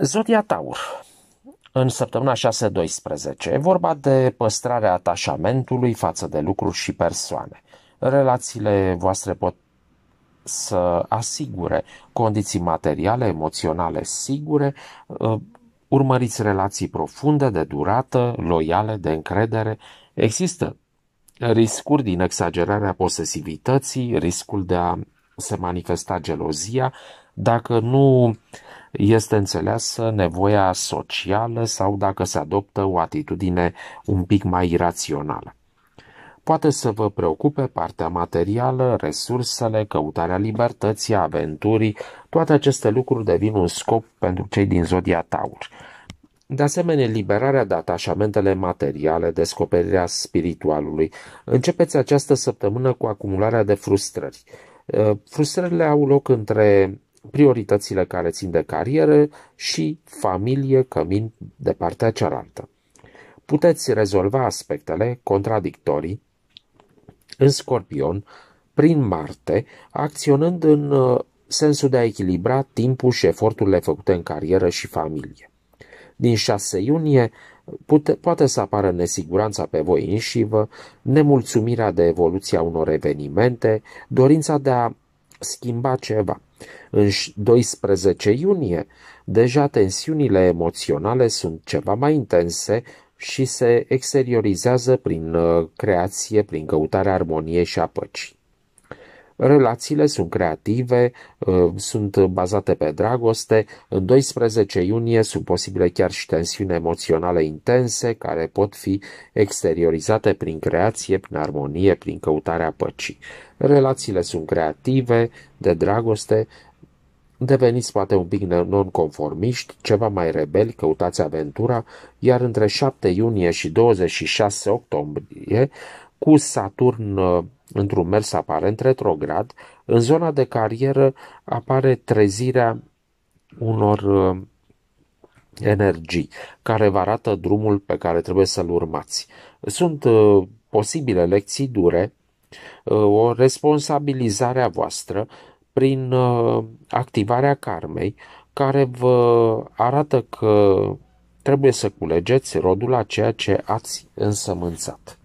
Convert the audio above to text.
Zodia Taur. În săptămâna 6-12 e vorba de păstrarea atașamentului față de lucruri și persoane. Relațiile voastre pot să asigure condiții materiale, emoționale sigure, uh, urmăriți relații profunde, de durată, loiale, de încredere. Există riscuri din exagerarea posesivității, riscul de a se manifesta gelozia, dacă nu este înțeleasă nevoia socială sau dacă se adoptă o atitudine un pic mai irațională. Poate să vă preocupe partea materială, resursele, căutarea libertății, aventurii, toate aceste lucruri devin un scop pentru cei din zodia Taur. De asemenea, liberarea de atașamentele materiale, descoperirea spiritualului. Începeți această săptămână cu acumularea de frustrări. Frustrările au loc între prioritățile care țin de carieră și familie, cămin de partea cealaltă. Puteți rezolva aspectele contradictorii în Scorpion prin Marte, acționând în uh, sensul de a echilibra timpul și eforturile făcute în carieră și familie. Din 6 iunie pute, poate să apară nesiguranța pe voi înșivă, nemulțumirea de evoluția unor evenimente, dorința de a schimba ceva. În 12 iunie, deja tensiunile emoționale sunt ceva mai intense și se exteriorizează prin uh, creație, prin căutarea armoniei și a păcii. Relațiile sunt creative, uh, sunt bazate pe dragoste. În 12 iunie sunt posibile chiar și tensiuni emoționale intense care pot fi exteriorizate prin creație, prin armonie, prin căutarea păcii. Relațiile sunt creative, de dragoste, deveniți poate un pic nonconformiști, ceva mai rebeli, căutați aventura, iar între 7 iunie și 26 octombrie, cu Saturn uh, Într-un mers aparent retrograd, în zona de carieră apare trezirea unor uh, energii care vă arată drumul pe care trebuie să-l urmați. Sunt uh, posibile lecții dure, uh, o responsabilizare a voastră prin activarea karmei care vă arată că trebuie să culegeți rodul a ceea ce ați însămânțat.